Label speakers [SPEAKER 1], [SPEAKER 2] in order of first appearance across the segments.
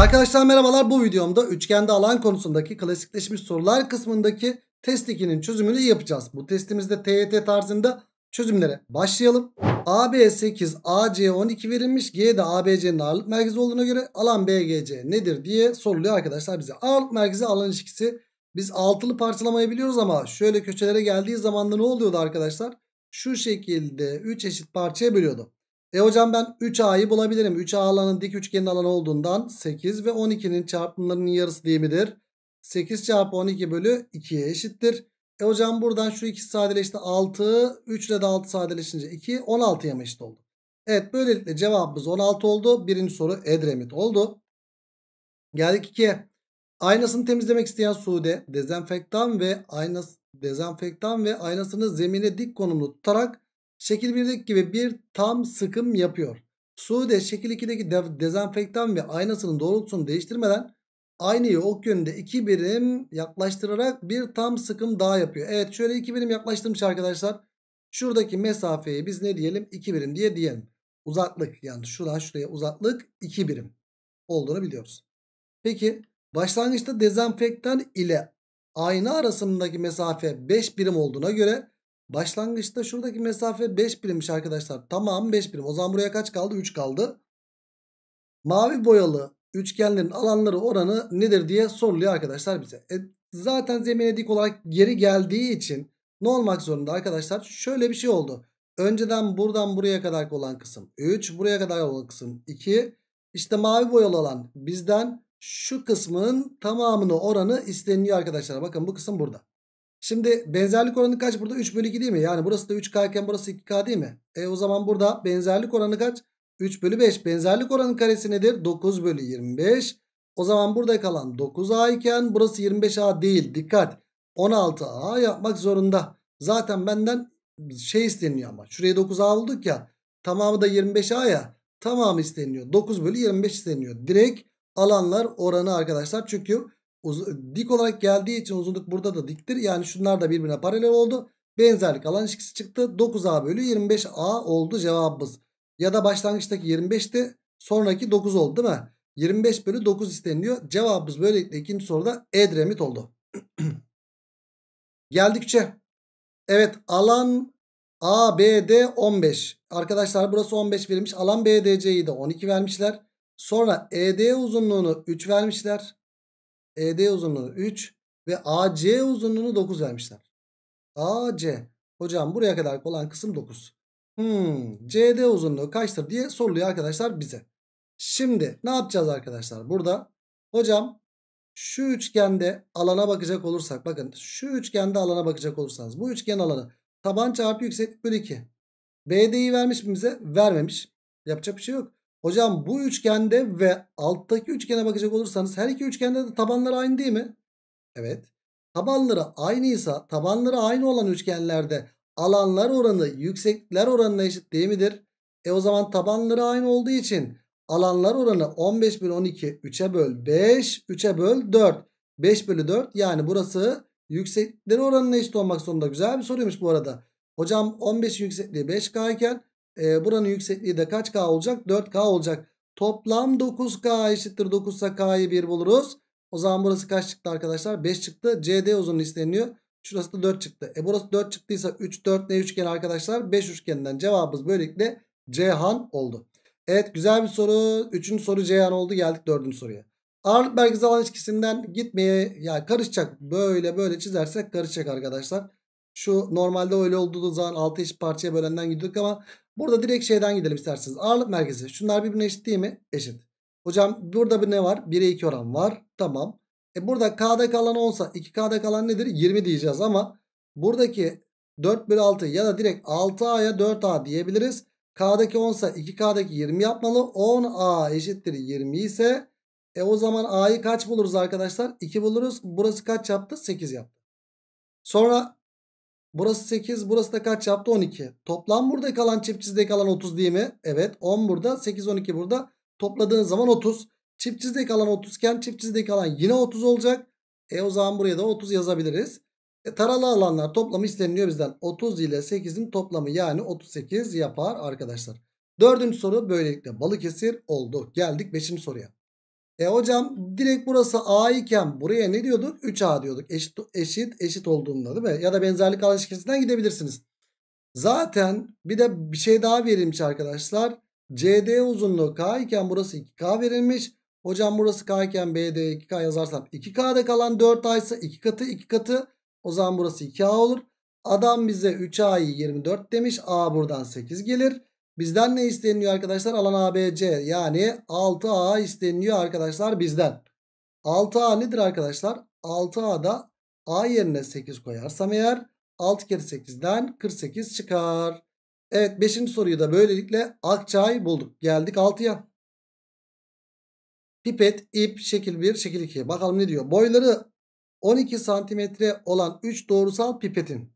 [SPEAKER 1] Arkadaşlar merhabalar bu videomda üçgende alan konusundaki klasikleşmiş sorular kısmındaki test 2'nin çözümünü yapacağız. Bu testimizde TYT tarzında çözümlere başlayalım. AB 8 AC 12 verilmiş G'de ABC'nin ağırlık merkezi olduğuna göre alan BGC nedir diye soruluyor arkadaşlar bize. Ağırlık merkezi alan ilişkisi biz altılı parçalamayı biliyoruz ama şöyle köşelere geldiği zaman da ne oluyordu arkadaşlar? Şu şekilde 3 eşit parçaya bölüyordu. E hocam ben 3A'yı bulabilirim. 3A alanın dik üçgenin alanı olduğundan 8 ve 12'nin çarpımlarının yarısı değil midir? 8 çarpı 12 bölü 2'ye eşittir. E hocam buradan şu ikisi sadeleşti 6. 3 ile de 6 sadeleşince 2. 16'ya mı eşit oldu? Evet böylelikle cevabımız 16 oldu. Birinci soru Edremit oldu. Geldik 2'ye. Aynasını temizlemek isteyen Sude dezenfektan ve aynası, dezenfektan ve aynasını zemine dik konumlu tutarak Şekil 1'deki gibi bir tam sıkım yapıyor. Sude şekil 2'deki de dezenfektan ve aynasının doğrultusunu değiştirmeden aynayı ok yönünde 2 birim yaklaştırarak bir tam sıkım daha yapıyor. Evet şöyle 2 birim yaklaştırmış arkadaşlar. Şuradaki mesafeyi biz ne diyelim 2 birim diye diyelim. Uzaklık yani şuradan şuraya uzaklık 2 birim olduğunu biliyoruz. Peki başlangıçta dezenfektan ile ayna arasındaki mesafe 5 birim olduğuna göre Başlangıçta şuradaki mesafe 5 birimmiş arkadaşlar. Tamam 5 birim. O zaman buraya kaç kaldı? 3 kaldı. Mavi boyalı üçgenlerin alanları oranı nedir diye soruluyor arkadaşlar bize. E, zaten zemine dik olarak geri geldiği için ne olmak zorunda arkadaşlar? Şöyle bir şey oldu. Önceden buradan buraya kadar olan kısım 3. Buraya kadar olan kısım 2. İşte mavi boyalı olan bizden şu kısmın tamamını oranı isteniyor arkadaşlar. Bakın bu kısım burada. Şimdi benzerlik oranı kaç burada? 3 bölü 2 değil mi? Yani burası da 3K iken burası 2K değil mi? E o zaman burada benzerlik oranı kaç? 3 bölü 5. Benzerlik oranın karesi nedir? 9 bölü 25. O zaman burada kalan 9A iken burası 25A değil. Dikkat. 16A yapmak zorunda. Zaten benden şey isteniyor ama. Şuraya 9A bulduk ya. Tamamı da 25A ya. Tamamı isteniyor. 9 bölü 25 isteniyor. Direkt alanlar oranı arkadaşlar. Çünkü dik olarak geldiği için uzunluk burada da diktir. Yani şunlar da birbirine paralel oldu. Benzerlik alan ilişkisi çıktı. 9A bölü 25A oldu cevabımız. Ya da başlangıçtaki 25'ti sonraki 9 oldu değil mi? 25 bölü 9 isteniliyor. Cevabımız böylelikle ikinci soruda Edremit oldu. Geldikçe. Evet alan ABD 15. Arkadaşlar burası 15 verilmiş. Alan BDC'yi de 12 vermişler. Sonra ED uzunluğunu 3 vermişler. ED uzunluğu 3 ve AC uzunluğunu 9 vermişler. AC. Hocam buraya kadar olan kısım 9. Hmm, CD uzunluğu kaçtır diye soruluyor arkadaşlar bize. Şimdi ne yapacağız arkadaşlar burada? Hocam şu üçgende alana bakacak olursak bakın şu üçgende alana bakacak olursanız bu üçgen alanı taban çarpı yükseklik bölü 2. BD'yi vermiş mi bize? Vermemiş. Yapacak bir şey yok. Hocam bu üçgende ve alttaki üçgene bakacak olursanız her iki üçgende de tabanları aynı değil mi? Evet. Tabanları aynıysa tabanları aynı olan üçgenlerde alanlar oranı yükseklikler oranına eşit değil midir? E o zaman tabanları aynı olduğu için alanlar oranı 15 bölü 12 3'e böl 5 3'e böl 4 5 bölü 4 yani burası yükseklikleri oranına eşit olmak zorunda. Güzel bir soruymuş bu arada. Hocam 15 yüksekliği 5K iken e, buranın yüksekliği de kaç K olacak? 4K olacak. Toplam 9K eşittir 9 ise K'yı 1 buluruz. O zaman burası kaç çıktı arkadaşlar? 5 çıktı. CD uzunluğu isteniyor. Şurası da 4 çıktı. E burası 4 çıktıysa 3 4 ne üçgen arkadaşlar? 5 üçgeninden cevabımız böylelikle Cihan oldu. Evet güzel bir soru. Üçüncü soru Cihan oldu. Geldik dördüncü soruya. Ağırlık merkezi alan ilişkisinden gitmeye yani karışacak. Böyle böyle çizersek karışacak arkadaşlar. Şu normalde öyle olduğu zaman 6 eşit parçaya bölenden gidiyorduk ama burada direkt şeyden gidelim isterseniz. Ağırlık merkezi. Şunlar birbirine eşit değil mi? Eşit. Hocam burada bir ne var? 1'e 2 oran var. Tamam. E burada K'da kalan 10 sa 2K'da kalan nedir? 20 diyeceğiz ama buradaki 4 bölü 6 ya da direkt 6A'ya 4A diyebiliriz. K'daki 10 ise 2K'daki 20 yapmalı. 10A eşittir 20 ise e o zaman A'yı kaç buluruz arkadaşlar? 2 buluruz. Burası kaç yaptı? 8 yaptı. Sonra Burası 8. Burası da kaç yaptı? 12. Toplam burada kalan çift çizgide kalan 30 değil mi? Evet. 10 burada. 8, 12 burada. Topladığın zaman 30. Çift çizgide kalan 30 iken çift çizgide kalan yine 30 olacak. E o zaman buraya da 30 yazabiliriz. E, taralı alanlar toplamı isteniliyor bizden. 30 ile 8'in toplamı yani 38 yapar arkadaşlar. Dördüncü soru böylelikle balık esir oldu. Geldik beşinci soruya. E hocam direkt burası A iken buraya ne diyorduk? 3A diyorduk. Eşit eşit eşit olduğunda değil mi? Ya da benzerlik ilişkisinden gidebilirsiniz. Zaten bir de bir şey daha verilmiş arkadaşlar. CD uzunluğu K iken burası 2K verilmiş. Hocam burası K iken BD 2K yazarsam 2K'da kalan 4A ise 2 katı 2 katı. O zaman burası 2A olur. Adam bize 3A'yı 24 demiş. A buradan 8 gelir. Bizden ne isteniyor arkadaşlar? Alan ABC yani 6A isteniyor arkadaşlar bizden. 6A nedir arkadaşlar? 6A'da A yerine 8 koyarsam eğer 6 kere 8'den 48 çıkar. Evet 5. soruyu da böylelikle Akçay bulduk. Geldik 6'ya. Pipet, ip, şekil 1, şekil 2. Bakalım ne diyor? Boyları 12 santimetre olan 3 doğrusal pipetin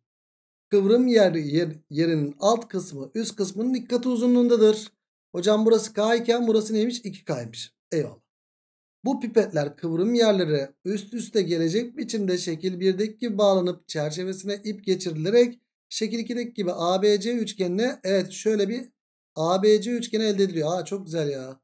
[SPEAKER 1] kıvrım yer, yer, yerinin alt kısmı üst kısmının iki uzunluğundadır. Hocam burası K iken burası neymiş? 2K'ymış. Eyvallah. Bu pipetler kıvrım yerlere üst üste gelecek biçimde şekil 1'deki gibi bağlanıp çerçevesine ip geçirilerek şekil 2'deki gibi ABC üçgenine evet şöyle bir ABC üçgeni elde ediliyor. Aa çok güzel ya.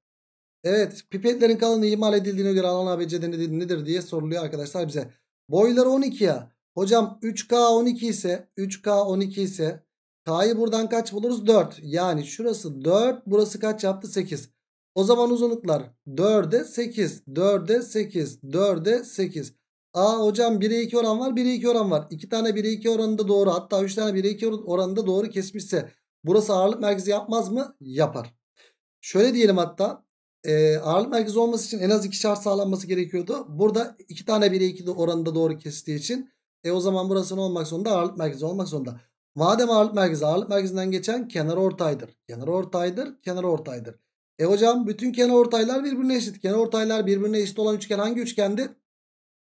[SPEAKER 1] Evet pipetlerin kalınlığı imal edildiğine göre alan ABC'de nedir diye soruluyor arkadaşlar bize. Boyları 12 ya. Hocam 3K 12 ise 3K 12 ise K'yı buradan kaç buluruz? 4. Yani şurası 4 burası kaç yaptı? 8. O zaman uzunluklar 4'e 8, 4'e 8, 4'e 8. Aa hocam 1'e 2 oran var 1'e 2 oran var. 2 tane 1'e 2 oranında doğru hatta 3 tane 1'e 2 oranında doğru kesmişse burası ağırlık merkezi yapmaz mı? Yapar. Şöyle diyelim hatta e, ağırlık merkezi olması için en az 2 şart sağlanması gerekiyordu. Burada 2 tane 1'e 2 oranında doğru kestiği için e o zaman burası ne olmak zorunda? Ağırlık merkezi olmak zorunda. Madem ağırlık merkezi ağırlık merkezinden geçen kenar ortaydır. Kenar ortaydır, kenar ortaydır. E hocam bütün kenar ortaylar birbirine eşit. Kenar ortaylar birbirine eşit olan üçgen hangi üçgendi?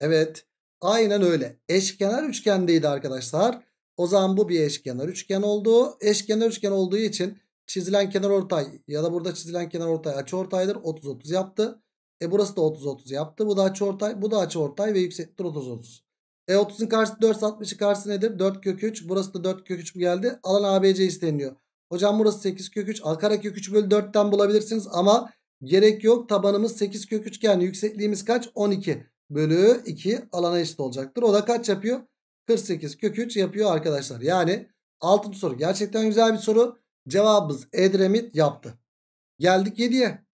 [SPEAKER 1] Evet. Aynen öyle. Eşkenar üçgendeydi arkadaşlar. O zaman bu bir eşkenar üçgen oldu. Eşkenar üçgen olduğu için çizilen kenar ortay ya da burada çizilen kenar ortay açı ortaydır. 30-30 yaptı. E burası da 30-30 yaptı. Bu da açı ortay, bu da açı ortay ve yüksektir 30-30. E30'un karşısı 4 60'ı karşısı nedir? 4 kök 3. Burası da 4 kök 3 geldi. Alan ABC isteniyor. Hocam burası 8 kök 3. Alkara kök 3 bölü 4'ten bulabilirsiniz ama gerek yok. Tabanımız 8 kök 3 yani yüksekliğimiz kaç? 12 bölü 2 alana eşit olacaktır. O da kaç yapıyor? 48 kök 3 yapıyor arkadaşlar. Yani 6. soru gerçekten güzel bir soru. Cevabımız Edremit yaptı. Geldik 7'ye.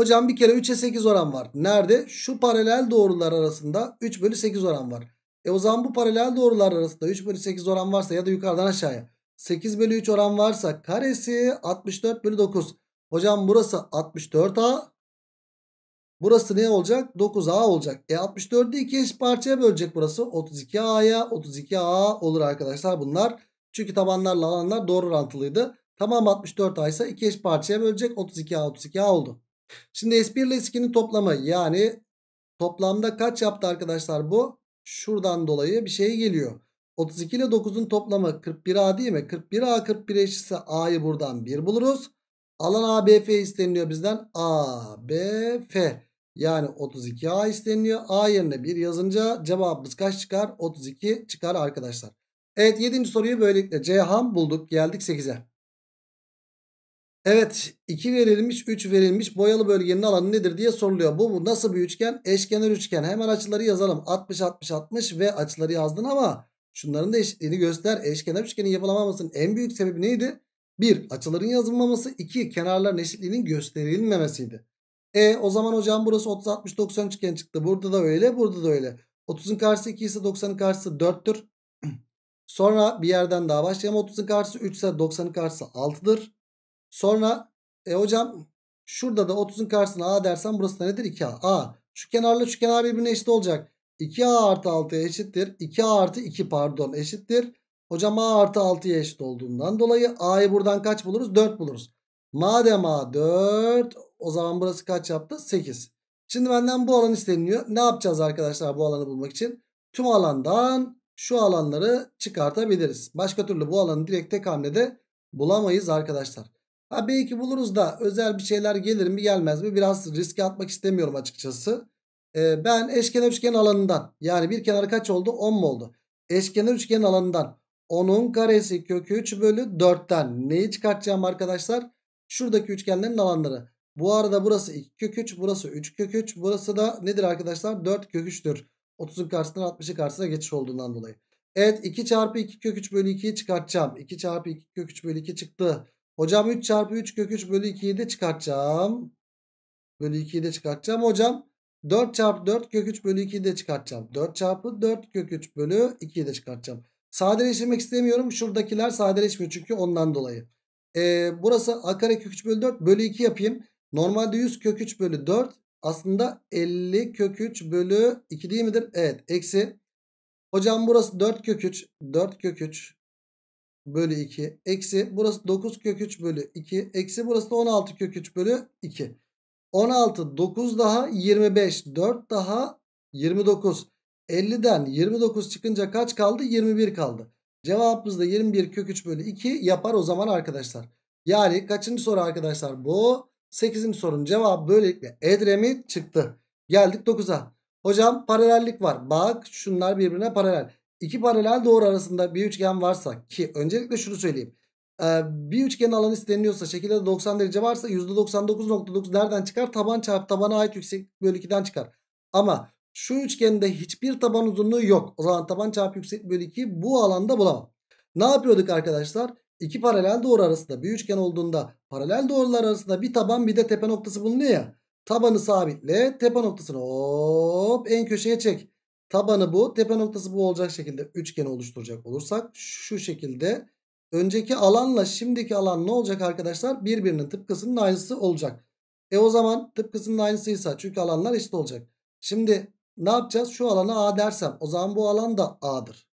[SPEAKER 1] Hocam bir kere 3'e 8 oran var. Nerede? Şu paralel doğrular arasında 3 bölü 8 oran var. E o zaman bu paralel doğrular arasında 3 bölü 8 oran varsa ya da yukarıdan aşağıya. 8 bölü 3 oran varsa karesi 64 bölü 9. Hocam burası 64A. Burası ne olacak? 9A olacak. E 64'ü 2 eş parçaya bölecek burası. 32A'ya 32A olur arkadaşlar bunlar. Çünkü tabanlarla alanlar doğru orantılıydı. Tamam 64A ise 2 eş parçaya bölecek. 32A 32A oldu. Şimdi S1 ile S2'nin toplamı yani toplamda kaç yaptı arkadaşlar bu? Şuradan dolayı bir şey geliyor. 32 ile 9'un toplamı 41A değil mi? 41A 41 eşitse A'yı buradan 1 buluruz. Alan ABF isteniliyor bizden. ABF yani 32A isteniliyor. A yerine 1 yazınca cevabımız kaç çıkar? 32 çıkar arkadaşlar. Evet 7. soruyu böylelikle ham bulduk. Geldik 8'e. Evet 2 verilmiş 3 verilmiş boyalı bölgenin alanı nedir diye soruluyor. Bu, nasıl bir üçgen? Eşkenar üçgen. Hemen açıları yazalım. 60 60 60 ve açıları yazdın ama şunların da eşitliğini göster. Eşkenar üçgenin yapılamamasının en büyük sebebi neydi? 1. Açıların yazılmaması. 2. Kenarların eşitliğinin gösterilmemesiydi. E o zaman hocam burası 30 60 90 üçgen çıktı. Burada da öyle burada da öyle. 30'un karşısı 2 ise 90'ın karşısı 4'tür. Sonra bir yerden daha başlayalım. 30'un karşısı 3 ise 90'ın karşısı 6'dır. Sonra e hocam şurada da 30'un karşısına A dersen burası da nedir? 2A. A. Şu kenarla şu kenar birbirine eşit olacak. 2A artı 6 eşittir. 2A artı 2 pardon eşittir. Hocam A artı 6'ya eşit olduğundan dolayı A'yı buradan kaç buluruz? 4 buluruz. Madem A 4 o zaman burası kaç yaptı? 8. Şimdi benden bu alan isteniyor. Ne yapacağız arkadaşlar bu alanı bulmak için? Tüm alandan şu alanları çıkartabiliriz. Başka türlü bu alanı direkt tek hamlede bulamayız arkadaşlar. Ha belki buluruz da özel bir şeyler gelir mi gelmez mi biraz riske atmak istemiyorum açıkçası. Ee, ben eşkenar üçgen alanından yani bir kenarı kaç oldu 10 mu oldu? Eşkenar üçgen alanından 10'un karesi kökü 3 bölü 4'ten neyi çıkartacağım arkadaşlar? Şuradaki üçgenlerin alanları. Bu arada burası 2 kök 3 burası 3 kök 3 burası da nedir arkadaşlar 4 kök 3'tür. 30'un karşısından 60'ın karşısına geçiş olduğundan dolayı. Evet 2 çarpı 2 kök 3 bölü 2'yi çıkartacağım. 2 çarpı 2 kök 3 bölü 2 çıktı. Hocam 3 çarpı 3 kök 3 bölü 2'yi de çıkartacağım. Bölü 2'yi de çıkartacağım. Hocam 4 çarpı 4 kök 3 bölü 2'yi de çıkartacağım. 4 çarpı 4 kök 3 bölü 2'yi de çıkartacağım. Sadeleştirmek istemiyorum. Şuradakiler sadeleşmiyor çünkü ondan dolayı. Ee, burası a kare kök 3 bölü 4 bölü 2 yapayım. Normalde 100 kök 3 bölü 4 aslında 50 kök 3 bölü 2 değil midir? Evet eksi. Hocam burası 4 kök 3. 4 kök 3 bölü 2 eksi burası 9 kök 3 bölü 2 eksi burası da 16 kök 3 bölü 2. 16 9 daha 25 4 daha 29 50'den 29 çıkınca kaç kaldı 21 kaldı. Cevabımız da 21 kök 3 bölü 2 yapar o zaman arkadaşlar. Yani kaçıncı soru arkadaşlar bu? 8. sorunun cevabı böylelikle Edremit çıktı. Geldik 9'a. Hocam paralellik var. Bak şunlar birbirine paralel iki paralel doğru arasında bir üçgen varsa ki öncelikle şunu söyleyeyim. Ee, bir üçgen alanı isteniyorsa şekilde 90 derece varsa %99.9 nereden çıkar? Taban çarpı tabana ait yüksek bölü 2'den çıkar. Ama şu üçgende hiçbir taban uzunluğu yok. O zaman taban çarpı yüksek bölü 2 bu alanda bulamam. Ne yapıyorduk arkadaşlar? İki paralel doğru arasında bir üçgen olduğunda paralel doğrular arasında bir taban bir de tepe noktası bulunuyor ya. Tabanı sabitle tepe noktasını hop en köşeye çek. Tabanı bu tepe noktası bu olacak şekilde üçgen oluşturacak olursak şu şekilde önceki alanla şimdiki alan ne olacak arkadaşlar? Birbirinin tıpkısının aynısı olacak. E o zaman tıpkısının aynısıysa çünkü alanlar eşit olacak. Şimdi ne yapacağız? Şu alanı A dersem o zaman bu alan da A'dır.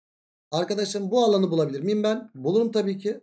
[SPEAKER 1] Arkadaşım bu alanı bulabilir miyim ben? Bulurum tabii ki.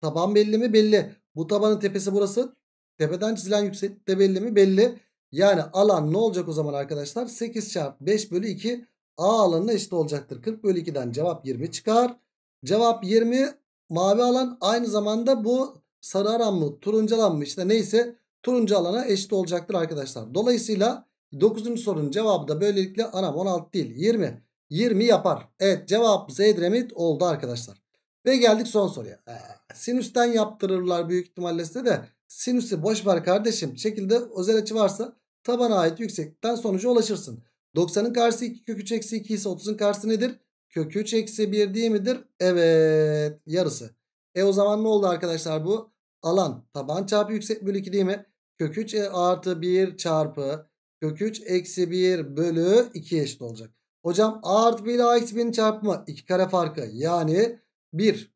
[SPEAKER 1] Taban belli mi? Belli. Bu tabanın tepesi burası. Tepeden çizilen yükseklik de belli mi? Belli. Yani alan ne olacak o zaman arkadaşlar? 8 çarpı 5 bölü 2 A alanına eşit olacaktır. 40 bölü 2'den cevap 20 çıkar. Cevap 20 mavi alan aynı zamanda bu sarı alan mı turuncu alan mı işte neyse turuncu alana eşit olacaktır arkadaşlar. Dolayısıyla 9. sorunun cevabı da böylelikle anam 16 değil 20. 20 yapar. Evet cevap Zedremit oldu arkadaşlar. Ve geldik son soruya. Ee, sinüsten yaptırırlar büyük ihtimalle size de. Sinüsü boş ver kardeşim. Şekilde özel açı varsa tabana ait yükseklikten sonuca ulaşırsın. 90'ın karşısı 2 kök 3 eksi 2 ise 30'un karşısı nedir? Kök 3 eksi 1 değil midir? Evet yarısı. E o zaman ne oldu arkadaşlar bu? Alan taban çarpı yüksek bölü 2 değil mi? Kök 3 e, artı 1 çarpı kök 3 eksi 1 bölü 2 eşit olacak. Hocam a artı 1 ile a eksi 1'in çarpımı 2 kare farkı yani 1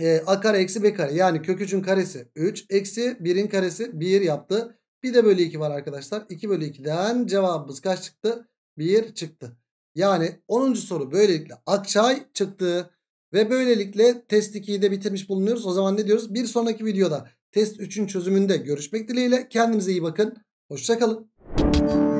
[SPEAKER 1] e, a kare eksi b kare yani kök 3'ün karesi 3 eksi 1'in karesi 1 yaptı. Bir de bölü 2 var arkadaşlar. 2 bölü 2'den cevabımız kaç çıktı? 1 çıktı. Yani 10. soru böylelikle Akçay çıktı. Ve böylelikle test 2'yi de bitirmiş bulunuyoruz. O zaman ne diyoruz? Bir sonraki videoda test 3'ün çözümünde görüşmek dileğiyle. Kendinize iyi bakın. Hoşçakalın.